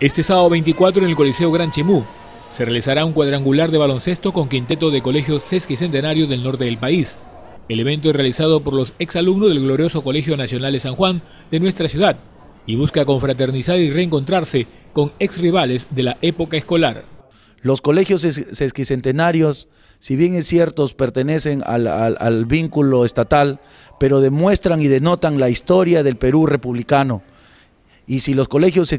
Este sábado 24 en el Coliseo Gran Chimú se realizará un cuadrangular de baloncesto con quinteto de colegios sesquicentenarios del norte del país. El evento es realizado por los exalumnos del glorioso Colegio Nacional de San Juan de nuestra ciudad y busca confraternizar y reencontrarse con exrivales de la época escolar. Los colegios sesquicentenarios, si bien es cierto, pertenecen al vínculo estatal, pero demuestran y denotan la historia del Perú republicano y si los colegios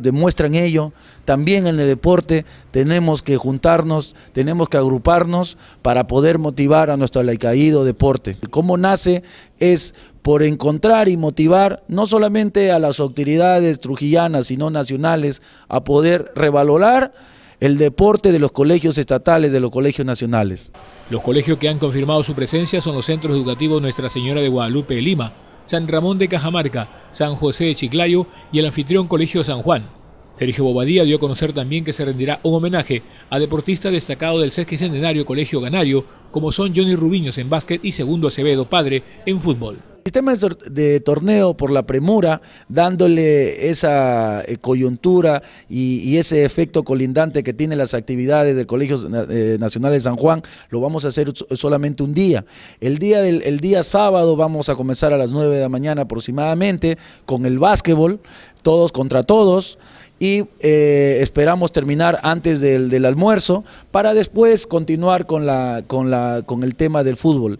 demuestran ello, también en el deporte tenemos que juntarnos, tenemos que agruparnos para poder motivar a nuestro laicaído deporte. ¿Cómo nace? Es por encontrar y motivar no solamente a las autoridades trujillanas, sino nacionales, a poder revalorar el deporte de los colegios estatales, de los colegios nacionales. Los colegios que han confirmado su presencia son los centros educativos Nuestra Señora de Guadalupe de Lima, San Ramón de Cajamarca, San José de Chiclayo y el anfitrión Colegio San Juan. Sergio Bobadilla dio a conocer también que se rendirá un homenaje a deportistas destacados del sesquicentenario Colegio Ganario, como son Johnny Rubiños en básquet y Segundo Acevedo Padre en fútbol sistema de torneo por la premura, dándole esa eh, coyuntura y, ese efecto colindante que tiene las actividades del Colegio eh, Nacional de San Juan, lo vamos a hacer solamente un día. El día, del, día sábado vamos a comenzar a las 9 de la mañana aproximadamente con el básquetbol, todos contra todos y eh, esperamos terminar antes del, del, almuerzo para después continuar con, la, con, la, con el tema del fútbol.